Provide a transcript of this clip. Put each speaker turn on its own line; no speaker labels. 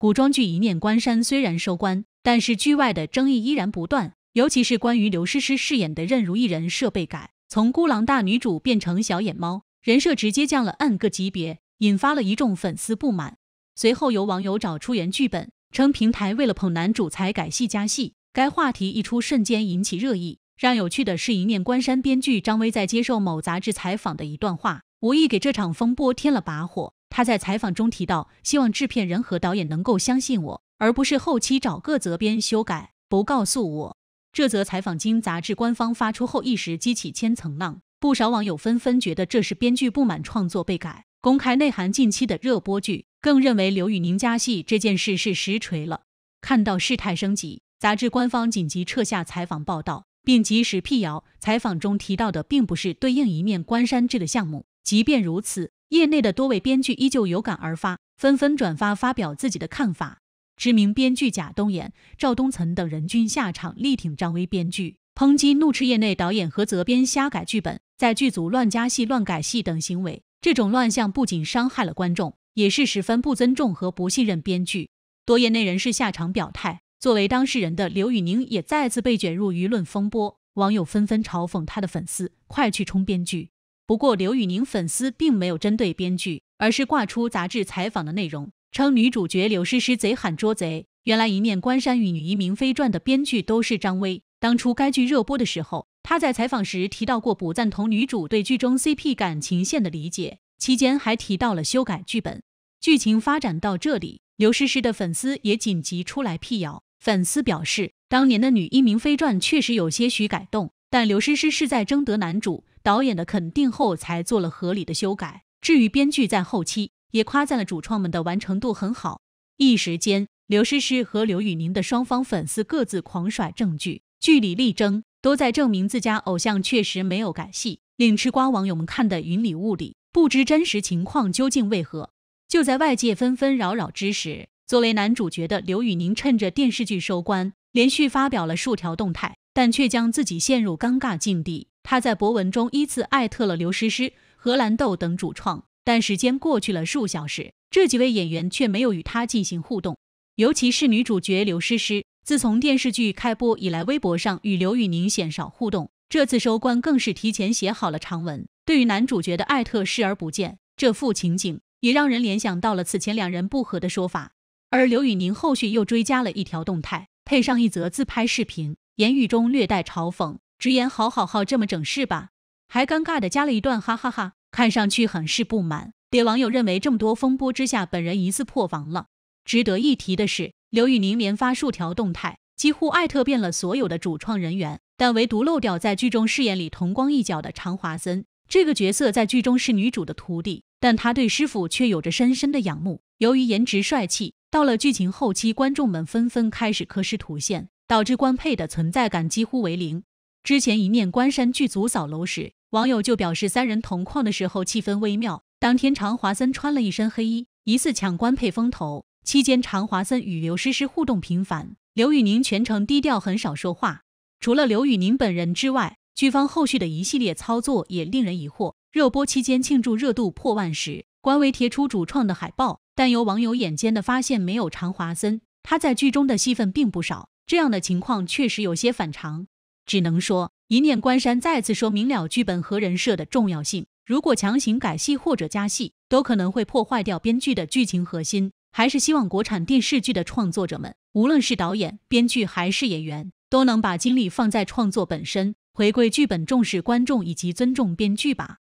古装剧《一念关山》虽然收官，但是剧外的争议依然不断，尤其是关于刘诗诗饰演的任如意人设被改，从孤狼大女主变成小野猫，人设直接降了 N 个级别，引发了一众粉丝不满。随后有网友找出原剧本，称平台为了捧男主才改戏加戏。该话题一出，瞬间引起热议。让有趣的是一念关山编剧张威在接受某杂志采访的一段话，无意给这场风波添了把火。他在采访中提到，希望制片人和导演能够相信我，而不是后期找个责编修改，不告诉我。这则采访经杂志官方发出后，一时激起千层浪，不少网友纷纷觉得这是编剧不满创作被改，公开内涵近期的热播剧，更认为刘宇宁加戏这件事是实锤了。看到事态升级，杂志官方紧急撤下采访报道，并及时辟谣，采访中提到的并不是对应一面关山志的项目。即便如此。业内的多位编剧依旧有感而发，纷纷转发发表自己的看法。知名编剧贾东岩、赵东岑等人均下场力挺张威编剧，抨击怒斥业内导演和责编瞎改剧本，在剧组乱加戏、乱改戏等行为。这种乱象不仅伤害了观众，也是十分不尊重和不信任编剧。多业内人士下场表态，作为当事人的刘宇宁也再次被卷入舆论风波，网友纷纷嘲讽他的粉丝快去冲编剧。不过，刘宇宁粉丝并没有针对编剧，而是挂出杂志采访的内容，称女主角刘诗诗贼喊捉贼。原来，一念关山与女一明妃传的编剧都是张薇。当初该剧热播的时候，他在采访时提到过不赞同女主对剧中 CP 感情线的理解，期间还提到了修改剧本。剧情发展到这里，刘诗诗的粉丝也紧急出来辟谣。粉丝表示，当年的女一明妃传确实有些许改动，但刘诗诗是在征得男主。导演的肯定后，才做了合理的修改。至于编剧在后期，也夸赞了主创们的完成度很好。一时间，刘诗诗和刘宇宁的双方粉丝各自狂甩证据，据理力争，都在证明自家偶像确实没有改戏，令吃瓜网友们看得云里雾里，不知真实情况究竟为何。就在外界纷纷扰扰之时，作为男主角的刘宇宁趁着电视剧收官，连续发表了数条动态，但却将自己陷入尴尬境地。他在博文中依次艾特了刘诗诗、荷兰豆等主创，但时间过去了数小时，这几位演员却没有与他进行互动。尤其是女主角刘诗诗，自从电视剧开播以来，微博上与刘宇宁鲜少互动。这次收官更是提前写好了长文，对于男主角的艾特视而不见。这副情景也让人联想到了此前两人不和的说法。而刘宇宁后续又追加了一条动态，配上一则自拍视频，言语中略带嘲讽。直言好好好，这么整是吧？还尴尬的加了一段哈哈哈，看上去很是不满。别网友认为这么多风波之下，本人疑似破防了。值得一提的是，刘宇宁连发数条动态，几乎艾特遍了所有的主创人员，但唯独漏掉在剧中饰演李同光一角的常华森。这个角色在剧中是女主的徒弟，但他对师傅却有着深深的仰慕。由于颜值帅气，到了剧情后期，观众们纷纷开始磕师徒线，导致官配的存在感几乎为零。之前一念关山剧组扫楼时，网友就表示三人同框的时候气氛微妙。当天常华森穿了一身黑衣，疑似抢官配风头。期间常华森与刘诗诗互动频繁，刘宇宁全程低调，很少说话。除了刘宇宁本人之外，剧方后续的一系列操作也令人疑惑。热播期间庆祝热度破万时，官微贴出主创的海报，但有网友眼尖的发现没有常华森，他在剧中的戏份并不少，这样的情况确实有些反常。只能说一念关山再次说明了剧本和人设的重要性。如果强行改戏或者加戏，都可能会破坏掉编剧的剧情核心。还是希望国产电视剧的创作者们，无论是导演、编剧还是演员，都能把精力放在创作本身，回归剧本，重视观众以及尊重编剧吧。